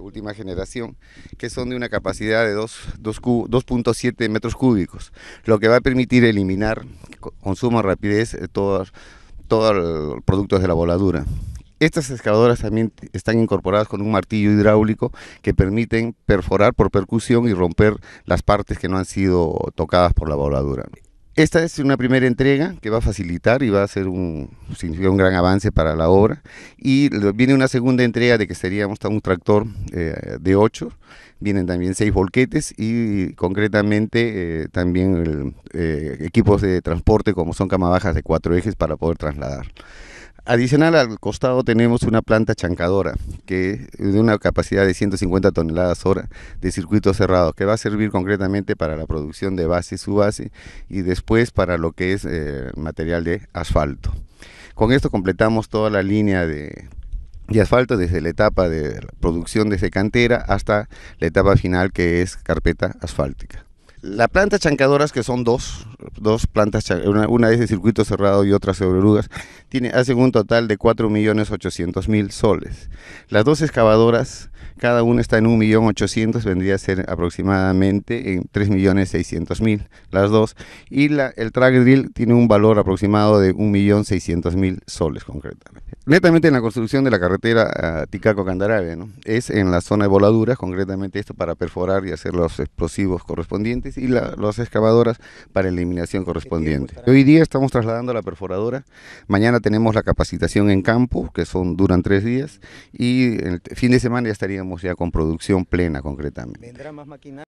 última generación, que son de una capacidad de 2.7 metros cúbicos, lo que va a permitir eliminar con suma rapidez todos, todos los productos de la voladura. Estas excavadoras también están incorporadas con un martillo hidráulico que permiten perforar por percusión y romper las partes que no han sido tocadas por la voladura. Esta es una primera entrega que va a facilitar y va a ser un, un gran avance para la obra. Y viene una segunda entrega de que seríamos un tractor eh, de 8. Vienen también seis volquetes y concretamente eh, también eh, equipos de transporte como son camabajas de cuatro ejes para poder trasladar. Adicional al costado tenemos una planta chancadora que de una capacidad de 150 toneladas hora de circuito cerrado que va a servir concretamente para la producción de base, base y después para lo que es eh, material de asfalto. Con esto completamos toda la línea de, asfalto desde la etapa de producción de secantera hasta la etapa final que es carpeta asfáltica. La planta chancadoras, que son dos, dos plantas, una, es de circuito cerrado y otra sobre orugas, tiene, hacen un total de 4.800.000 soles. Las dos excavadoras, cada una está en 1.800.000, vendría a ser aproximadamente en 3.600.000 las dos. Y la, el track drill tiene un valor aproximado de 1.600.000 soles concretamente. Netamente en la construcción de la carretera ah, Ticaco-Candarabia, ¿no? es en la zona de voladuras, concretamente esto para perforar y hacer los explosivos correspondientes y las excavadoras para eliminación correspondiente. Hoy día estamos trasladando la perforadora, mañana tenemos la capacitación en campo, que son duran tres días, y el fin de semana ya estaríamos ya con producción plena concretamente. más maquinaria?